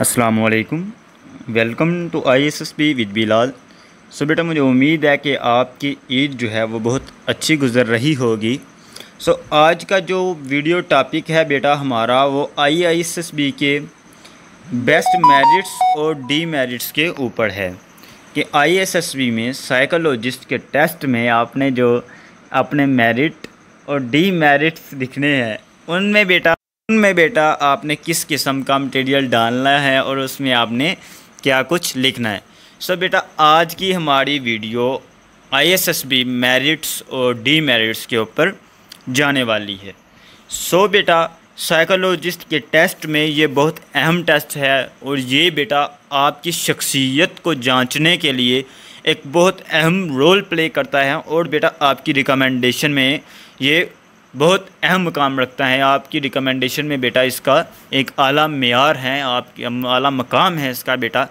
अस्सलाम वालेकुम welcome to I S S P with Bilal so बेटा मुझे उम्मीद है कि आपकी ईद जो है वो बहुत अच्छी गुजर रही होगी सो so, आज का जो वीडियो टॉपिक है बेटा हमारा वो I I S S B के बेस्ट मेरिट्स और डी मेरिट्स के ऊपर है कि आई एस एस बी में साइकोलॉजिस्ट के टेस्ट में आपने जो अपने मेरिट और डी मेरिट्स दिखने हैं उनमें बेटा उनमें बेटा आपने किस किस्म का मटेरियल डालना है और उसमें आपने क्या कुछ लिखना है सो बेटा आज की हमारी वीडियो आईएसएसबी मेरिट्स और डीमेरिट्स के ऊपर जाने वाली है सो so, बेटा साइकोलॉजिस्ट के टेस्ट में ये बहुत अहम टेस्ट है और ये बेटा आपकी शख्सियत को जांचने के लिए एक बहुत अहम रोल प्ले करता है और बेटा आपकी रिकमेंडेशन में ये बहुत अहम मुकाम रखता है आपकी रिकमेंडेशन में बेटा इसका एक आला मैार है आपकी आला मकाम है इसका बेटा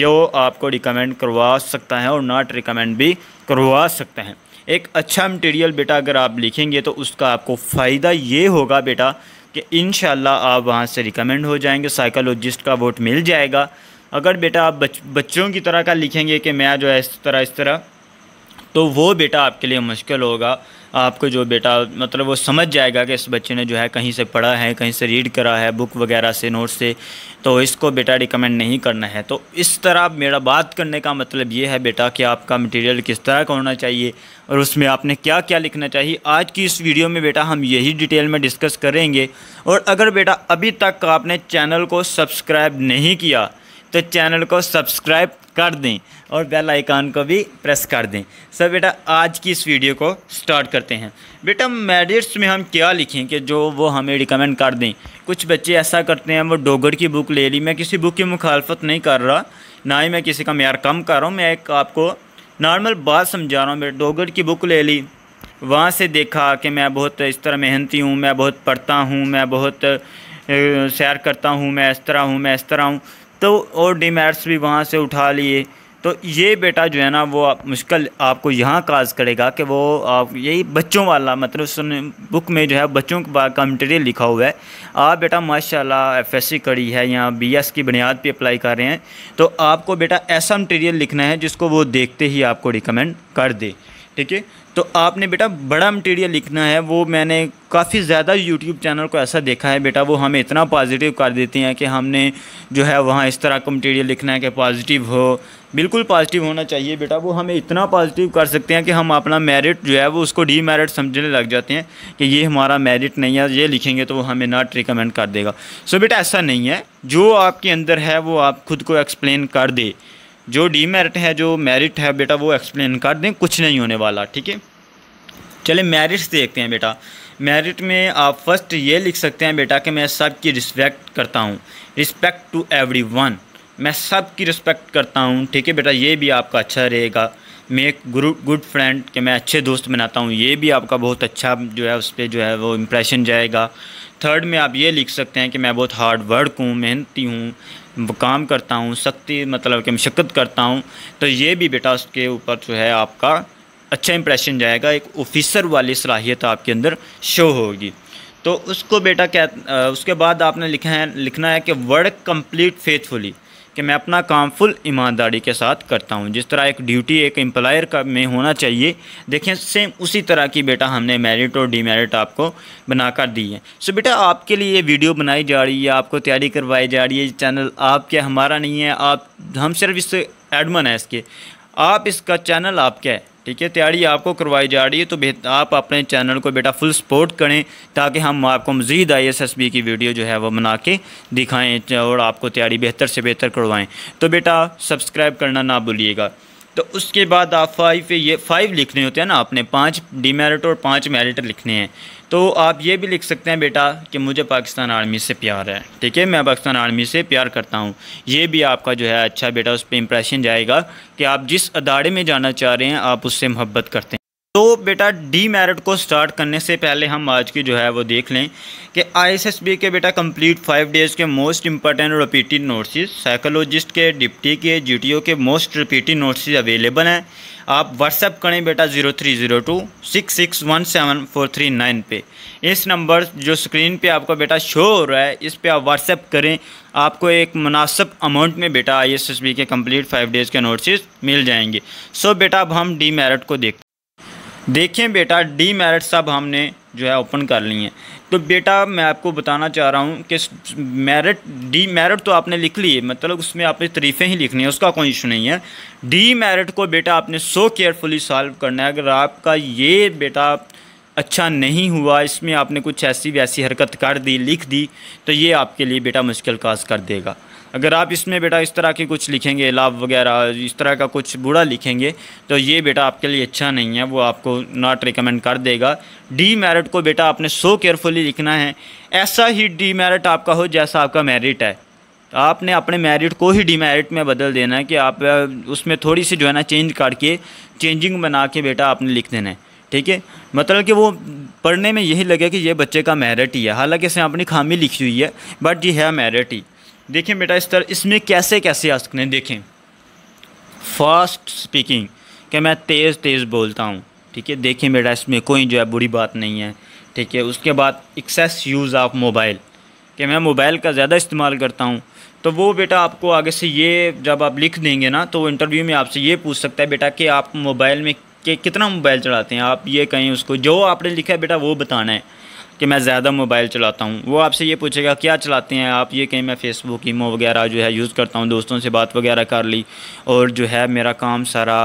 जो आपको रिकमेंड करवा सकता है और नॉट रिकमेंड भी करवा सकते हैं एक अच्छा मटेरियल बेटा अगर आप लिखेंगे तो उसका आपको फ़ायदा ये होगा बेटा कि इन आप वहाँ से रिकमेंड हो जाएंगे साइकोलॉजिस्ट का वोट मिल जाएगा अगर बेटा आप बच, बच्चों की तरह का लिखेंगे कि मैं जो है इस तरह इस तरह तो वो बेटा आपके लिए मुश्किल होगा आपको जो बेटा मतलब वो समझ जाएगा कि इस बच्चे ने जो है कहीं से पढ़ा है कहीं से रीड करा है बुक वगैरह से नोट से तो इसको बेटा रिकमेंड नहीं करना है तो इस तरह मेरा बात करने का मतलब ये है बेटा कि आपका मटेरियल किस तरह का होना चाहिए और उसमें आपने क्या क्या लिखना चाहिए आज की इस वीडियो में बेटा हम यही डिटेल में डिस्कस करेंगे और अगर बेटा अभी तक आपने चैनल को सब्सक्राइब नहीं किया तो चैनल को सब्सक्राइब कर दें और बेल आइकान को भी प्रेस कर दें सर बेटा आज की इस वीडियो को स्टार्ट करते हैं बेटा मेरिट्स में हम क्या लिखें कि जो वो हमें रिकमेंड कर दें कुछ बच्चे ऐसा करते हैं वो डोगर की बुक ले ली मैं किसी बुक की मुखालफत नहीं कर रहा ना ही मैं किसी का मैार कम कर रहा हूँ मैं एक आपको नॉर्मल बात समझा रहा हूँ बेटा डोगर की बुक ले ली वहाँ से देखा कि मैं बहुत इस तरह मेहनती हूँ मैं बहुत पढ़ता हूँ मैं बहुत सैर करता हूँ मैं इस तरह हूँ मैं इस तरह हूँ तो और डिमेरिट्स भी वहाँ से उठा लिए तो ये बेटा जो है ना वो आप, मुश्किल आपको यहाँ काज करेगा कि वो आप यही बच्चों वाला मतलब सुन बुक में जो है बच्चों का मटेरियल लिखा हुआ है आप बेटा माशाल्लाह एफएससी करी है या बीएस की बुनियाद पे अप्लाई कर रहे हैं तो आपको बेटा ऐसा मटेरियल लिखना है जिसको वो देखते ही आपको रिकमेंड कर दे ठीक है तो आपने बेटा बड़ा मटेरियल लिखना है वो मैंने काफ़ी ज़्यादा यूट्यूब चैनल को ऐसा देखा है बेटा वो हमें इतना पॉजिटिव कर देते हैं कि हमने जो है वहाँ इस तरह का मटेरियल लिखना है कि पॉजिटिव हो बिल्कुल पॉजिटिव होना चाहिए बेटा वो हमें इतना पॉजिटिव कर सकते हैं कि हम अपना मेरिट जो है वो उसको डी मेरिट समझने लग जाते हैं कि ये हमारा मेरिट नहीं है ये लिखेंगे तो वो हमें नॉट रिकमेंड कर देगा सो बेटा ऐसा नहीं है जो आपके अंदर है वो आप खुद को एक्सप्लेन कर दे जो डीमेरिट है जो मेरिट है बेटा वो एक्सप्लेन कर दें कुछ नहीं होने वाला ठीक है चले मेरिट्स देखते हैं बेटा मेरिट में आप फर्स्ट ये लिख सकते हैं बेटा कि मैं सब की रिस्पेक्ट करता हूँ रिस्पेक्ट टू एवरी वन मैं सब की रिस्पेक्ट करता हूँ ठीक है बेटा ये भी आपका अच्छा रहेगा मेक एक गुड फ्रेंड कि मैं अच्छे दोस्त बनाता हूँ ये भी आपका बहुत अच्छा जो है उस पर जो है वो इम्प्रेशन जाएगा थर्ड में आप ये लिख सकते हैं कि मैं बहुत हार्ड वर्क हूँ मेहनती हूँ काम करता हूँ सख्ती मतलब कि मशक्क़त करता हूँ तो ये भी बेटा उसके ऊपर जो है आपका अच्छा इंप्रेशन जाएगा एक ऑफिसर वाली सलाहियत आपके अंदर शो होगी तो उसको बेटा क्या उसके बाद आपने लिखा है लिखना है कि वर्क कंप्लीट फेथफुली कि मैं अपना काम फुल ईमानदारी के साथ करता हूँ जिस तरह एक ड्यूटी एक एम्प्लॉयर का में होना चाहिए देखें सेम उसी तरह की बेटा हमने मेरिट और डीमेरिट आपको बना कर दी है सो बेटा आपके लिए ये वीडियो बनाई जा रही है आपको तैयारी करवाई जा रही है चैनल आपके हमारा नहीं है आप हम सिर्फ इस एडमन है इसके आप इसका चैनल आपके है ठीक है तैयारी आपको करवाई जा रही है तो आप अपने चैनल को बेटा फुल सपोर्ट करें ताकि हम आपको मज़ीद आई एस एस बी की वीडियो जो है वो बना के दिखाएँ और आपको तैयारी बेहतर से बेहतर करवाएँ तो बेटा सब्सक्राइब करना ना भूलिएगा तो उसके बाद आप फाइव ये फाइव लिखने होते हैं ना आपने पाँच डिमेरिट और पाँच मेरिट लिखने हैं तो आप ये भी लिख सकते हैं बेटा कि मुझे पाकिस्तान आर्मी से प्यार है ठीक है मैं पाकिस्तान आर्मी से प्यार करता हूँ ये भी आपका जो है अच्छा बेटा उस पर इंप्रेशन जाएगा कि आप जिस अदारे में जाना चाह रहे हैं आप उससे मोहब्बत करते हैं तो बेटा डी मेरिट को स्टार्ट करने से पहले हम आज की जो है वो देख लें कि आईएसएसबी के बेटा कंप्लीट फाइव डेज़ के most important repeating noteses psychologist के डिप्टी के जीटीओ के मोस्ट रिपीटिंग नोट्सेस अवेलेबल हैं आप व्हाट्सएप करें बेटा zero three zero two six six one seven four three nine पे इस नंबर जो स्क्रीन पे आपका बेटा शो हो रहा है इस पे आप व्हाट्सएप करें आपको एक मुनासब अमाउंट में बेटा आईएसएसबी के कंप्लीट फाइव डेज़ के नोट्सेस मिल जाएंगे सो बेटा अब हम डी मेरिट को देखते देखें बेटा डी मेरिट्स अब हमने जो है ओपन कर ली हैं तो बेटा मैं आपको बताना चाह रहा हूँ कि मेरिट डी मेरिट तो आपने लिख ली है मतलब उसमें आपने तरीफ़ें ही लिखनी है उसका कोई इशू नहीं है डी मेरिट को बेटा आपने सो केयरफुली सॉल्व करना है अगर आपका ये बेटा अच्छा नहीं हुआ इसमें आपने कुछ ऐसी वैसी हरकत कर दी लिख दी तो ये आपके लिए बेटा मुश्किल काज कर देगा अगर आप इसमें बेटा इस तरह के कुछ लिखेंगे लाभ वगैरह इस तरह का कुछ बुरा लिखेंगे तो ये बेटा आपके लिए अच्छा नहीं है वो आपको नॉट रिकमेंड कर देगा डी मेरिट को बेटा आपने सो केयरफुली लिखना है ऐसा ही डी मेरिट आपका हो जैसा आपका मेरिट है आपने अपने मेरिट को ही डिमेरिट में बदल देना है कि आप उसमें थोड़ी सी जो है ना चेंज करके चेंजिंग बना के बेटा आपने लिख देना है ठीक है मतलब कि वो पढ़ने में यही लगे कि ये बच्चे का मेरिट ही है हालांकि इसमें अपनी खामी लिखी हुई है बट ये है मेरिट ही देखें बेटा इस तरह इसमें कैसे कैसे आ सकते हैं देखें फास्ट स्पीकिंग क्या मैं तेज़ तेज़ बोलता हूँ ठीक है देखें बेटा इसमें कोई जो है बुरी बात नहीं है ठीक है उसके बाद एक्सेस यूज़ ऑफ मोबाइल कि मैं मोबाइल का ज़्यादा इस्तेमाल करता हूँ तो वो बेटा आपको आगे से ये जब आप लिख देंगे ना तो इंटरव्यू में आपसे ये पूछ सकता है बेटा कि आप मोबाइल में कि कितना मोबाइल चलाते हैं आप ये कहें उसको जो आपने लिखा है बेटा वो बताना है कि मैं ज़्यादा मोबाइल चलाता हूँ वो आपसे ये पूछेगा क्या चलाते हैं आप ये कहीं मैं फ़ेसबुक ईमो वगैरह जो है यूज़ करता हूँ दोस्तों से बात वगैरह कर ली और जो है मेरा काम सारा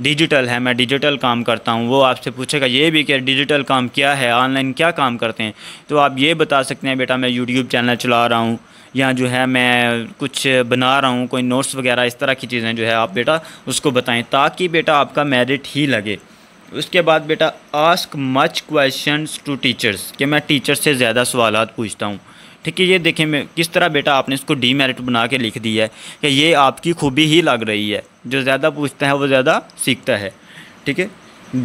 डिजिटल है मैं डिजिटल काम करता हूँ वो आपसे पूछेगा ये भी कि डिजिटल काम क्या है ऑनलाइन क्या काम करते हैं तो आप ये बता सकते हैं बेटा मैं यूट्यूब चैनल चला रहा हूँ या जो है मैं कुछ बना रहा हूँ कोई नोट्स वगैरह इस तरह की चीज़ें जो है आप बेटा उसको बताएं ताकि बेटा आपका मेरिट ही लगे उसके बाद बेटा ask much question to teachers कि मैं टीचर से ज़्यादा सवाल पूछता हूँ ठीक है ये देखें मैं किस तरह बेटा आपने इसको डी मेरिट बना के लिख दिया है कि ये आपकी खूबी ही लग रही है जो ज़्यादा पूछता है वो ज़्यादा सीखता है ठीक है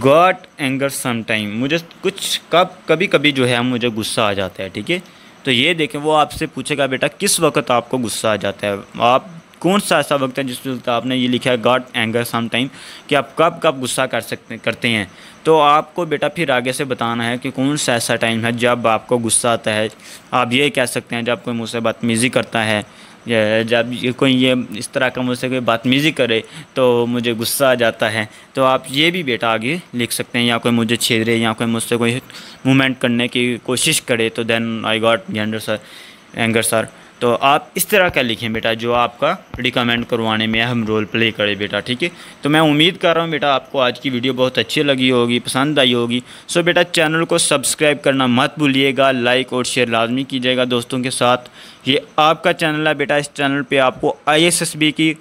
गॉट एंगर सम टाइम मुझे कुछ कब कभी कभी जो है मुझे गुस्सा आ जाता है ठीक है तो ये देखें वो आपसे पूछेगा बेटा किस वक्त आपको गुस्सा आ जाता है आप कौन सा ऐसा वक्त है जिस वक्त तो आपने ये लिखा है गॉड एंगर सम टाइम कि आप कब कब गुस्सा कर सकते करते हैं तो आपको बेटा फिर आगे से बताना है कि कौन सा ऐसा टाइम है जब आपको गुस्सा आता है आप ये कह सकते हैं जब कोई मुझसे बदतमीज़ी करता है जब कोई ये इस तरह का मुझसे कोई बदतमीज़ी करे तो मुझे गुस्सा आ जाता है तो आप ये भी बेटा आगे लिख सकते हैं या कोई मुझे छेदरे या कोई मुझसे कोई मूवमेंट करने की कोशिश करे तो then I got gender sir anger sir तो आप इस तरह का लिखें बेटा जो आपका रिकमेंड करवाने में हम रोल प्ले करें बेटा ठीक है तो मैं उम्मीद कर रहा हूँ बेटा आपको आज की वीडियो बहुत अच्छी लगी होगी पसंद आई होगी सो बेटा चैनल को सब्सक्राइब करना मत भूलिएगा लाइक और शेयर लाजमी कीजिएगा दोस्तों के साथ ये आपका चैनल है बेटा इस चैनल पर आपको आई की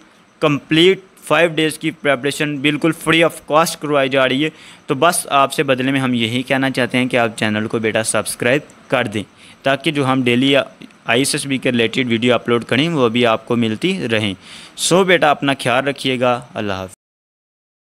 कम्प्लीट फाइव डेज़ की प्रेपरेशन बिल्कुल फ्री ऑफ कॉस्ट करवाई जा रही है तो बस आपसे बदले में हम यही कहना चाहते हैं कि आप चैनल को बेटा सब्सक्राइब कर दें ताकि जो हम डेली आईएसएसबी के रिलेटेड वीडियो अपलोड करें वो भी आपको मिलती रहें सो बेटा अपना ख्याल रखिएगा अल्लाह हाफ़